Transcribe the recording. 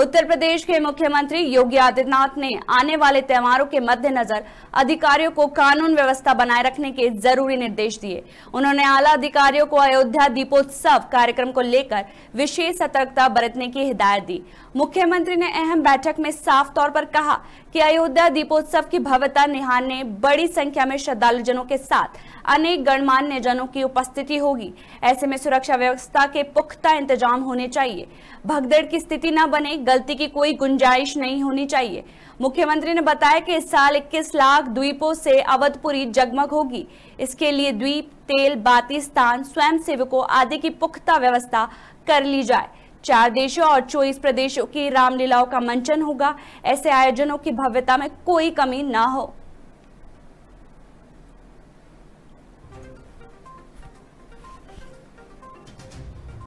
उत्तर प्रदेश के मुख्यमंत्री योगी आदित्यनाथ ने आने वाले त्योहारों के मद्देनजर अधिकारियों को कानून व्यवस्था बनाए रखने के जरूरी निर्देश दिए उन्होंने आला अधिकारियों को अयोध्या दीपोत्सव कार्यक्रम को लेकर विशेष सतर्कता बरतने की हिदायत दी मुख्यमंत्री ने अहम बैठक में साफ तौर पर कहा कि अयोध्या दीपोत्सव की भव्यता निहारने बड़ी संख्या में श्रद्धालुजनों के साथ अनेक गणमान्य जनों की उपस्थिति होगी ऐसे में सुरक्षा व्यवस्था के पुख्ता इंतजाम होने चाहिए भगदड़ की स्थिति न बने गलती की कोई गुंजाइश नहीं होनी चाहिए मुख्यमंत्री ने बताया कि इस साल 21 लाख द्वीपों से अवधपुरी जगमग होगी इसके लिए द्वीप तेल बातिस्तान स्वयं सेवकों आदि की पुख्ता व्यवस्था कर ली जाए चार देशों और चौबीस प्रदेशों की रामलीलाओं का मंचन होगा ऐसे आयोजनों की भव्यता में कोई कमी ना हो